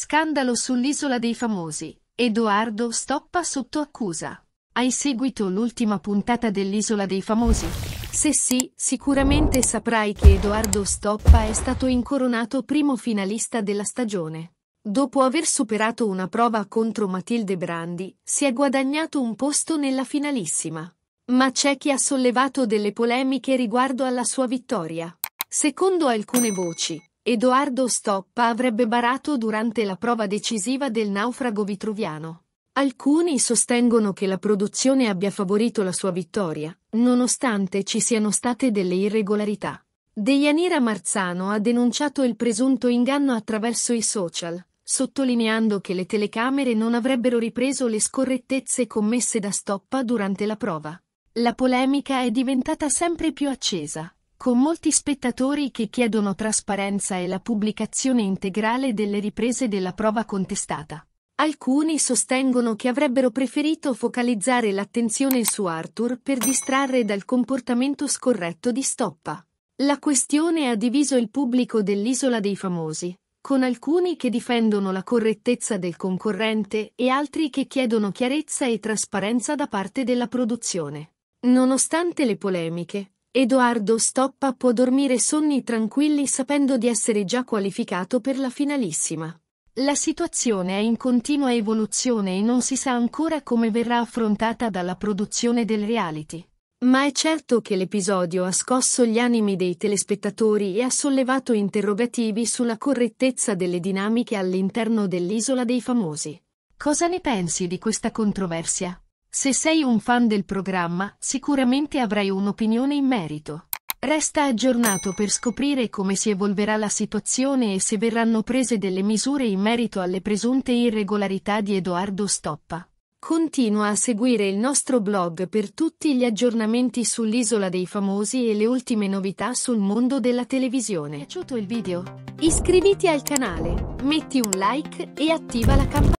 Scandalo sull'isola dei famosi. Edoardo Stoppa sotto accusa. Hai seguito l'ultima puntata dell'isola dei famosi? Se sì, sicuramente saprai che Edoardo Stoppa è stato incoronato primo finalista della stagione. Dopo aver superato una prova contro Matilde Brandi, si è guadagnato un posto nella finalissima. Ma c'è chi ha sollevato delle polemiche riguardo alla sua vittoria. Secondo alcune voci, Edoardo Stoppa avrebbe barato durante la prova decisiva del naufrago vitruviano. Alcuni sostengono che la produzione abbia favorito la sua vittoria, nonostante ci siano state delle irregolarità. Deianira Marzano ha denunciato il presunto inganno attraverso i social, sottolineando che le telecamere non avrebbero ripreso le scorrettezze commesse da Stoppa durante la prova. La polemica è diventata sempre più accesa con molti spettatori che chiedono trasparenza e la pubblicazione integrale delle riprese della prova contestata. Alcuni sostengono che avrebbero preferito focalizzare l'attenzione su Arthur per distrarre dal comportamento scorretto di Stoppa. La questione ha diviso il pubblico dell'Isola dei Famosi, con alcuni che difendono la correttezza del concorrente e altri che chiedono chiarezza e trasparenza da parte della produzione. Nonostante le polemiche, Edoardo Stoppa può dormire sonni tranquilli sapendo di essere già qualificato per la finalissima. La situazione è in continua evoluzione e non si sa ancora come verrà affrontata dalla produzione del reality. Ma è certo che l'episodio ha scosso gli animi dei telespettatori e ha sollevato interrogativi sulla correttezza delle dinamiche all'interno dell'isola dei famosi. Cosa ne pensi di questa controversia? Se sei un fan del programma, sicuramente avrai un'opinione in merito. Resta aggiornato per scoprire come si evolverà la situazione e se verranno prese delle misure in merito alle presunte irregolarità di Edoardo Stoppa. Continua a seguire il nostro blog per tutti gli aggiornamenti sull'isola dei famosi e le ultime novità sul mondo della televisione. Ti piaciuto il video? Iscriviti al canale, metti un like e attiva la campanella.